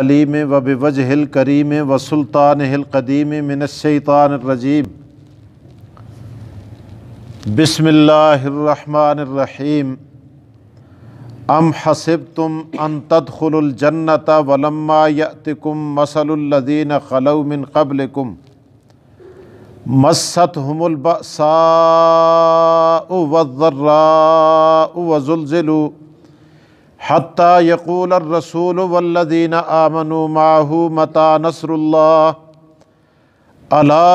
अलीम व बिवज हिल करीम व सुल्तान हिल कदीम मिनशैतानरजीम बसमीम अम हसिब तुम अन तदखलजन्नत वलम्मा यतिकुम मसलद्दीन खलऊ मिन कुम मसत हमलबसा वज़र्रा वज़ुलज़लू हती यकूल रसूल वल्लिन आमनु माहू मता नसरुल्ला अला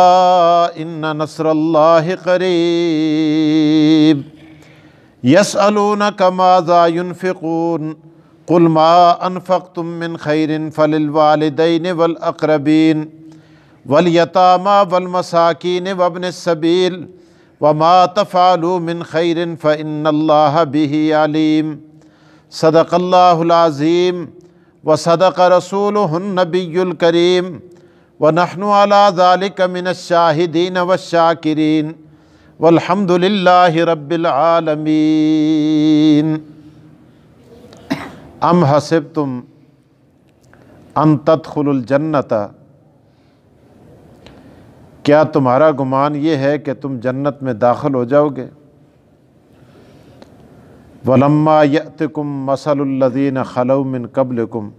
इन नसरल्ला करीब यस अलून कमाज़ायुनफ़िकून कुलमा अनफ़क तुम मिन खैरिन फ़लिल वालदैन वल अक़रबीन वलयतामा वलमसाकिन वबन सबील वमा तफ़ालू मिन खैरिन फ़ इन्नल्लाह बिही आलीम सदक़ल्लाज़ीम व सदक रसूल नबीकरीम व नहनुआलामिन शाहिदीन व शाकिरीन वलहमदिल्ला रबालमीन अम हसब तुम अन तदखलजन्नत क्या तुम्हारा गुमान ये है कि तुम जन्नत में दाखिल हो जाओगे वलम्मा यतकुम मसलुल्लदीन मिन कबलकुम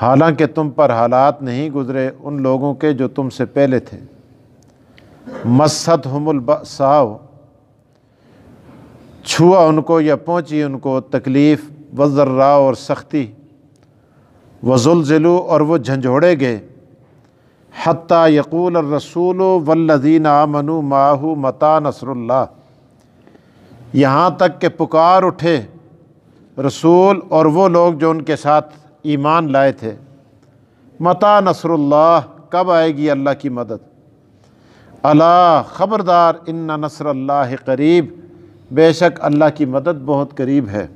हालांकि तुम पर हालात नहीं गुज़रे उन लोगों के जो तुमसे पहले थे मसत हमलबसाव छुआ उनको या पहुँची उनको तकलीफ़ वज़र्रा और सख्ती वजुलजलू और वो झंझोड़े गए हती यकूल रसूल वल्लदीन आमनु माहू मता नसरुल्ला यहाँ तक के पुकार उठे रसूल और वो लोग जो उनके साथ ईमान लाए थे मता नसरुल्लाह कब आएगी अल्लाह की मदद अला ख़बरदार इन्ना अल्लाह करीब बेशक अल्लाह की मदद बहुत करीब है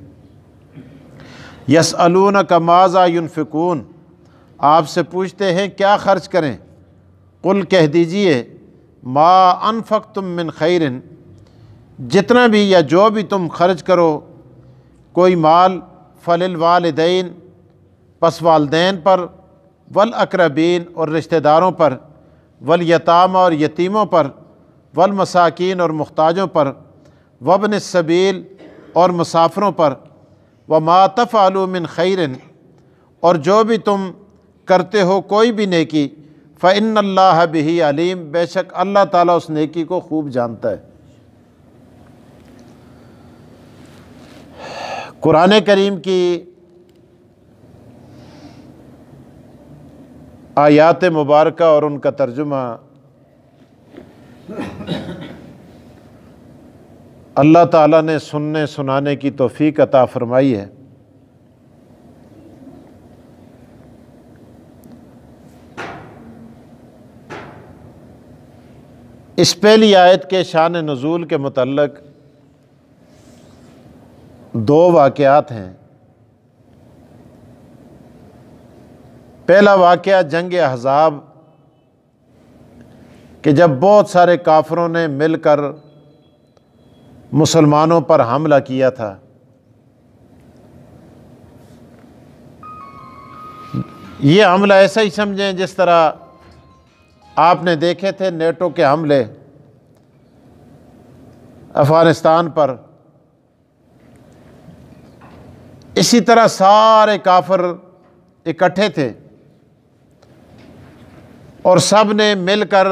अलून का माजा युनफिकून आपसे पूछते हैं क्या ख़र्च करें कुल कह दीजिए मा अनफ़क तुम मिन खैरन जितना भी या जो भी तुम खर्च करो कोई माल फलिल वालदेन पस वालदेन पर वल अकरबीन और रिश्तेदारों पर वल यताम और यतीमों पर वल मसाकिन और मुख्ताजों पर वबन सबील और मुसाफरों पर व मातफ़ आलूमिन खैरन और जो भी तुम करते हो कोई भी नेकी फ़िन अल्लाह बही अलीम बेशक अल्लाह ताला उस नेकी को खूब जानता है कुरान करीम की आयात मुबारक और उनका तर्जुमा अल्लाह ताला ने सुनने सुनाने की तोफ़ी अता फरमाई है इस पहली आयत के शान नज़ूल के मतलब दो वाक़ात हैं पहला वाक़ जंग अहज़ाब कि जब बहुत सारे काफरों ने मिलकर मुसलमानों पर हमला किया था ये हमला ऐसा ही समझें जिस तरह आपने देखे थे नेटो के हमले अफ़गानिस्तान पर इसी तरह सारे काफर इकट्ठे थे और सब ने मिलकर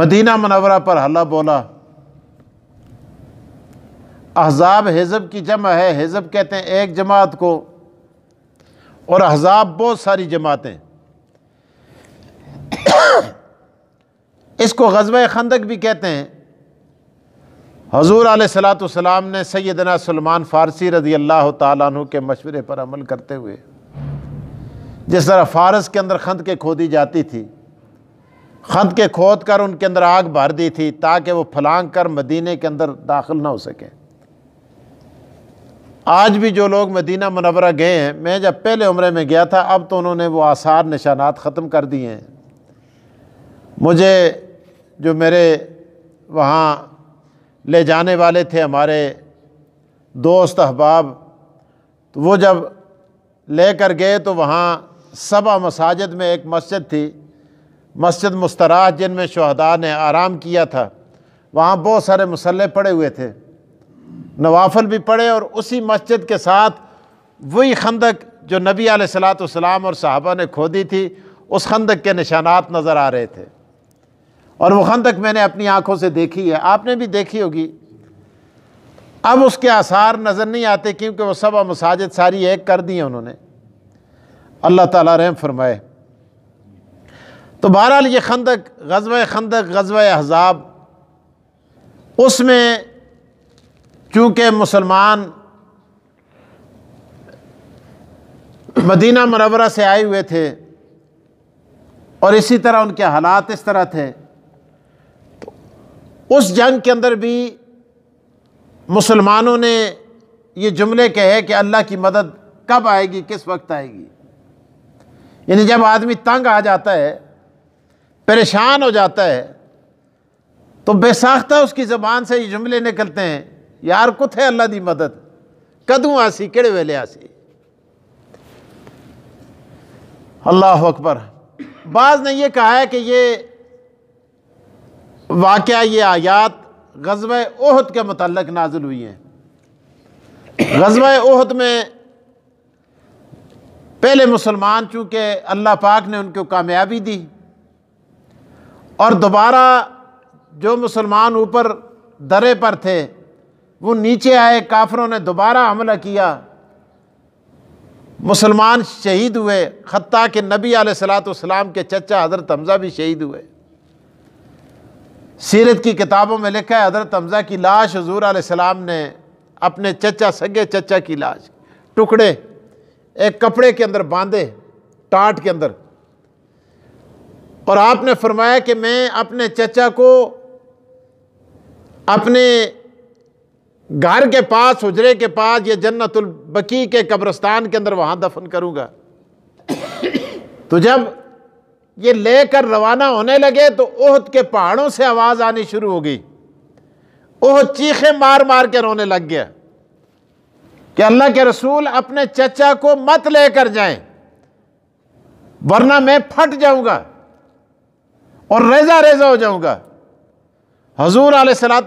मदीना मनवरा पर हल्ला बोला अहजाब हिजब की जमा है हिजब कहते हैं एक जमात को और अहजाब बहुत सारी जमातें इसको गजब खंदक भी कहते हैं हजूर सलाम ने सैदना सलमान फ़ारसी रज़ी अल्लाह तु के मशवरे पर अमल करते हुए जिस तरह फ़ारस के अंदर खंद के खोदी जाती थी खंद के खोद कर उनके अंदर आग भर दी थी ताकि वो फलांग कर मदीने के अंदर दाखिल ना हो सके आज भी जो लोग मदीना मनवरा गए हैं मैं जब पहले उम्र में गया था अब तो उन्होंने वो आसार निशानात ख़त्म कर दिए हैं मुझे जो मेरे वहाँ ले जाने वाले थे हमारे दोस्त अहबाब तो वो जब ले कर गए तो वहाँ सबा मसाजिद में एक मस्जिद थी मस्जिद मुस्तराह जिनमें शहदा ने आराम किया था वहाँ बहुत सारे मसल्ले पड़े हुए थे नवाफल भी पड़े और उसी मस्जिद के साथ वही खंदक जो नबी सलाम और साहबा ने खोदी थी उस खंदक के निशानात नज़र आ रहे थे और वो खंदक मैंने अपनी आंखों से देखी है आपने भी देखी होगी अब उसके आसार नज़र नहीं आते क्योंकि वह सब मसाजिद सारी एक कर दी उन्होंने अल्लाह ताला रहम फरमाए तो बहरहाल ये खंदक गजब खंदक गजब अहजाब उसमें चूँकि मुसलमान मदीना मनवरा से आए हुए थे और इसी तरह उनके हालात इस तरह थे उस जंग के अंदर भी मुसलमानों ने ये जुमले कहे कि अल्लाह की मदद कब आएगी किस वक्त आएगी यानी जब आदमी तंग आ जाता है परेशान हो जाता है तो बेसाख्ता उसकी ज़बान से ये जुमले निकलते हैं यार कुत है अल्लाह की मदद कदू आसी किड़े वेले आसी अल्लाह अकबर बाज़ ने यह कहा है कि ये वाक़ ये आयात गजब ओहद के मतलब नाजुल हुई हैं गजब ओहद में पहले मुसलमान चूँकि अल्लाह पाक ने उनको कामयाबी दी और दोबारा जो मुसलमान ऊपर दरे पर थे वो नीचे आए काफरों ने दोबारा हमला किया मुसलमान शहीद हुए खत्ता के नबी सलाम के चचा हजरत हमज़ा भी शहीद हुए सीरत की किताबों में लिखा है हज़रत हमज़ा की लाश हजूर सलाम ने अपने चचा सगे चचा की लाश टुकड़े एक कपड़े के अंदर बांधे टाट के अंदर और आपने फरमाया कि मैं अपने चचा को अपने घर के पास हजरे के पास या जन्नतुल्बकी के कब्रस्तान के अंदर वहाँ दफन करूँगा तो जब ये लेकर रवाना होने लगे तो ओहद के पहाड़ों से आवाज़ आनी शुरू हो गई ओहद चीखे मार मार के रोने लग गया कि अल्लाह के रसूल अपने चचा को मत लेकर जाएं वरना मैं फट जाऊंगा और रेजा रेजा हो जाऊंगा हजूर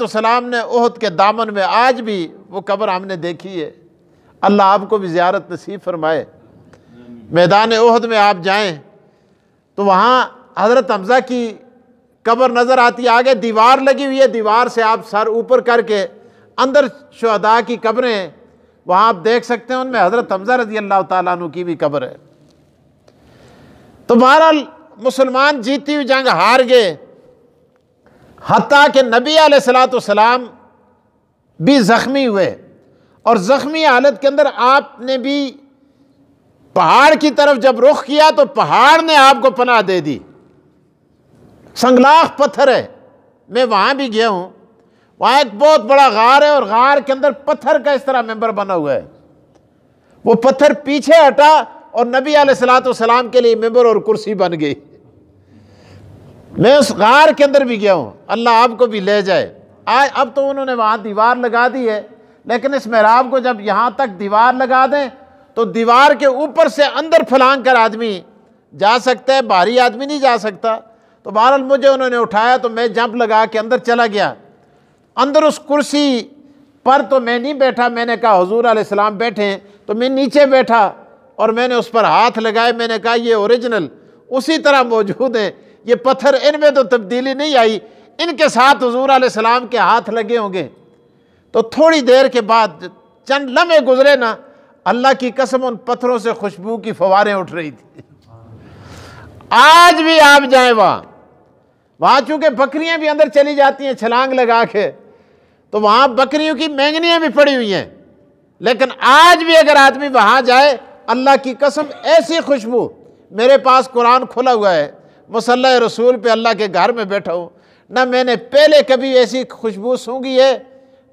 सलाम ने ओहद के दामन में आज भी वो कब्र हमने देखी है अल्लाह आपको भी ज़्यारत नसीब फरमाए मैदान ओहद में आप जाएं तो वहाँ हज़रत हमज़ा की कब्र नज़र आती है आगे दीवार लगी हुई है दीवार से आप सर ऊपर करके अंदर शहदा की कब्रें वहाँ आप देख सकते हैं उनमें हज़रत हमज़ा रजी अल्लाह तु की भी कब्र है तो बहरहाल मुसलमान जीती हुई जंग हार गए हती के नबी सलातम भी ज़ख्मी हुए और ज़ख्मी हालत के अंदर आपने भी पहाड़ की तरफ जब रुख किया तो पहाड़ ने आपको पनाह दे दी संगलाख पत्थर है मैं वहाँ भी गया हूँ वहाँ एक बहुत बड़ा गार है और गार के अंदर पत्थर का इस तरह मेंबर बना हुआ है वो पत्थर पीछे हटा और नबी सलाम के लिए मेंबर और कुर्सी बन गई मैं उस गार के अंदर भी गया हूँ अल्लाह आपको भी ले जाए आज अब तो उन्होंने वहाँ दीवार लगा दी है लेकिन इस महराब को जब यहाँ तक दीवार लगा दें तो दीवार के ऊपर से अंदर फलांग कर आदमी जा सकता है बाहरी आदमी नहीं जा सकता तो बहरहाल मुझे उन्होंने उठाया तो मैं जंप लगा के अंदर चला गया अंदर उस कुर्सी पर तो मैं नहीं बैठा मैंने कहा हजूर आलाम बैठे हैं तो मैं नीचे बैठा और मैंने उस पर हाथ लगाए मैंने कहा ये ओरिजिनल उसी तरह मौजूद है ये पत्थर इनमें तो तब्दीली नहीं आई इनके साथ हजूर आलाम के हाथ लगे होंगे तो थोड़ी देर के बाद चंद लम्हे गुजरे ना अल्लाह की कसम उन पत्थरों से खुशबू की फवारें उठ रही थी आज भी आप जाए वहां वहां चूंकि बकरियां भी अंदर चली जाती हैं छलांग लगा के तो वहां बकरियों की मैंगनियां भी पड़ी हुई हैं लेकिन आज भी अगर आदमी वहां जाए अल्लाह की कसम ऐसी खुशबू मेरे पास कुरान खुला हुआ है मुसल रसूल पे अल्लाह के घर में बैठा हूँ ना मैंने पहले कभी ऐसी खुशबू सूंगी है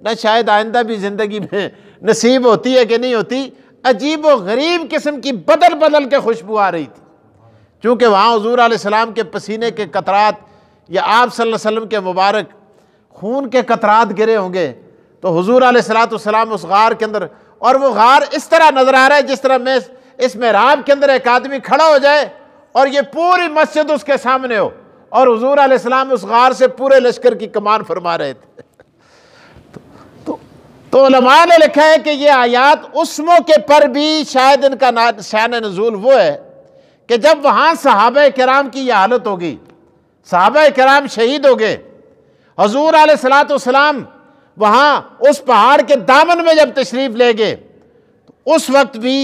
ना शायद आइंदा भी ज़िंदगी में नसीब होती है कि नहीं होती अजीब व गरीब किस्म की बदल बदल के खुशबू आ रही थी चूँकि वहाँ हजूर आसमाम के पसीने के कतरात या आप वसल्लम के मुबारक खून के कतरात गिरे होंगे तो हजूर आसलातम उस गार के अंदर और वो गार इस तरह नज़र आ रहा है जिस तरह मैं इस महराब के अंदर एक आदमी खड़ा हो जाए और ये पूरी मस्जिद उसके सामने हो और हजूर आसमाम उस गार से पूरे लश्कर की कमान फरमा रहे थे तो ने लिखा है कि ये आयात उसमों के पर भी शायद इनका शान नजूल वो है कि जब वहाँ सहाब कराम की यह हालत होगी सहाब कराम शहीद हो गए हजूर आलतम वहाँ उस पहाड़ के दामन में जब तशरीफ़ ले गए तो उस वक्त भी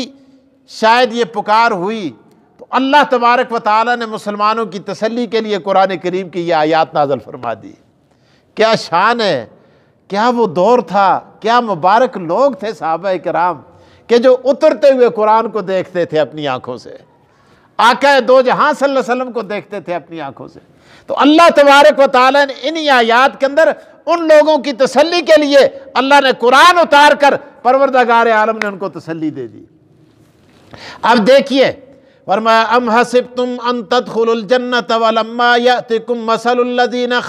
शायद ये पुकार हुई तो अल्लाह तबारक व ताली ने मुसलमानों की तसली के लिए कुरान करीम की यह आयात नाजल फरमा दी क्या शान है क्या वो दौर था क्या मुबारक लोग थे साहब कराम के जो उतरते हुए कुरान को देखते थे अपनी आंखों से आका दो जहां सल्लम को देखते थे अपनी आंखों से तो अल्लाह तबारक व ताली ने इन आयात के अंदर उन लोगों की तसल्ली के लिए अल्लाह ने कुरान उतार कर परवरदगार आलम ने उनको तसल्ली दे दी अब देखिए वरमा तुम जन्नत वाल यतिकुम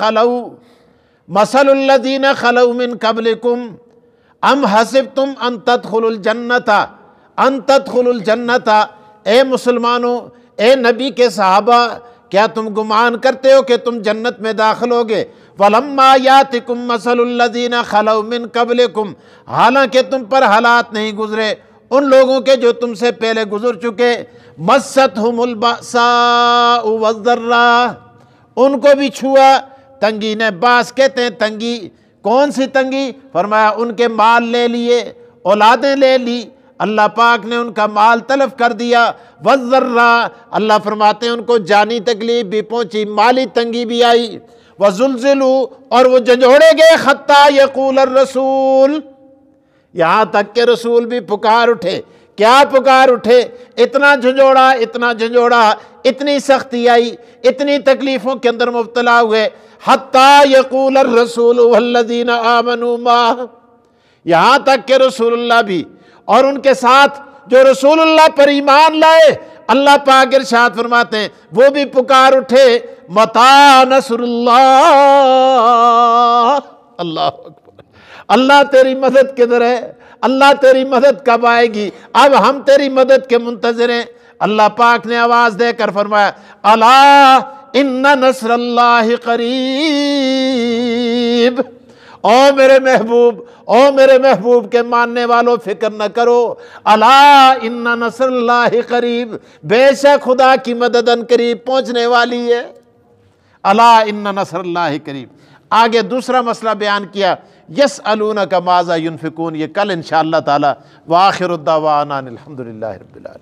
खलऊ मसलुल्लदीन कबल कुम अम हसब तुम अन तत्खुलजन्नता अन तत्खुलजन्नता ए मुसलमानों ए नबी के सहाबा क्या तुम गुमान करते हो कि तुम जन्नत में दाखिल होगे वलम्मा यातिकुम मसलुल्लदीन कबल कुम हालांकि तुम पर हालात नहीं गुजरे उन लोगों के जो तुमसे पहले गुजर चुके मसत हमसा उनको भी छुआ तंगी ने बास कहते हैं तंगी कौन सी तंगी फरमाया उनके माल ले लिए औलादें ले ली अल्लाह पाक ने उनका माल तलफ कर दिया वज़र्रा अल्लाह फरमाते हैं उनको जानी तकलीफ भी पहुँची माली तंगी भी आई वजुलजिलू और वो झंझोड़े गए खत्ता यकूल रसूल यहाँ तक के रसूल भी पुकार उठे क्या पुकार उठे इतना झंझोड़ा इतना झंझोड़ा इतनी सख्ती आई इतनी तकलीफ़ों के अंदर मुबतला हुए हत्ता यकूल यहाँ तक के रसूलुल्लाह भी और उनके साथ जो रसूलुल्लाह पर ईमान लाए अल्लाह पाक इरशाद फरमाते हैं वो भी पुकार उठे मता नसरुल्लाह अल्लाह अल्लाह तेरी मदद किधर है अल्लाह तेरी मदद कब आएगी अब हम तेरी मदद के मुंतजर हैं अल्लाह पाक ने आवाज़ देकर फरमाया अल्लाह इन्ना अल्लाह करीब ओ मेरे महबूब ओ मेरे महबूब के मानने वालों फिक्र न करो अला इन्ना अल्लाह करीब बेशक खुदा की मददन करीब पहुंचने वाली है अला इन्ना नसर अल्लाह करीब आगे दूसरा मसला बयान किया यस अलूना का माजा यूनफिकून ये कल इन ताला वाखिर उद्दावाना अलहमदिल्ला